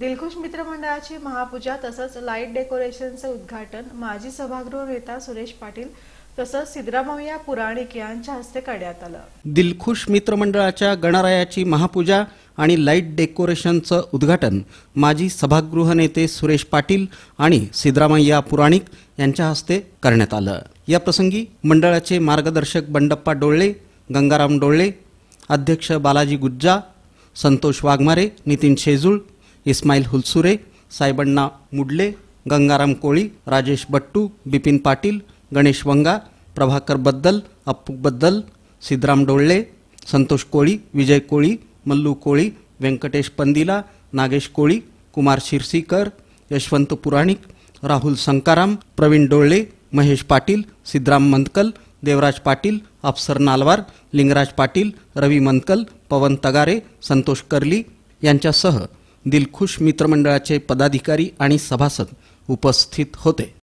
दिलखुश मित्रमंडळाची महापूजा तसंच लाईट डेकोरेशनचं उद्घाटन माजी सभागृह नेता सुरेश पाटील तसंच सिद्धरामय्या पुराणिक यांच्या हस्ते करण्यात आलं दिलखुश मित्रमंडळाच्या गणरायाची महापूजा आणि लाईट डेकोरेशनचं उद्घाटन माजी सभागृह नेते सुरेश पाटील आणि सिद्धरामय्या पुराणिक यांच्या हस्ते करण्यात आलं या प्रसंगी मंडळाचे मार्गदर्शक बंडप्पा डोळले गंगाराम डोळले अध्यक्ष बालाजी गुज्जा संतोष वाघमारे नितीन शेजूळ इस्माईल हुलसुरे सायबण्णा मुडले गंगाराम कोळी राजेश बट्टू बिपिन पाटील गणेश वंगा प्रभाकर बद्दल अप्पू बद्दल सिद्धराम डोळले संतोष कोळी विजय कोळी मल्लू कोळी व्यंकटेश पंदिला नागेश कोळी कुमार शिरसीकर यशवंत पुराणिक राहुल संकाराम प्रवीण डोळले महेश पाटील सिद्धराम मंदकल देवराज पाटील अफसर नालवार लिंगराज पाटील रवी मंदकल पवन तगारे संतोष कर्ली यांच्यासह दिलखुश मित्रमंडळाचे पदाधिकारी आणि सभासद उपस्थित होते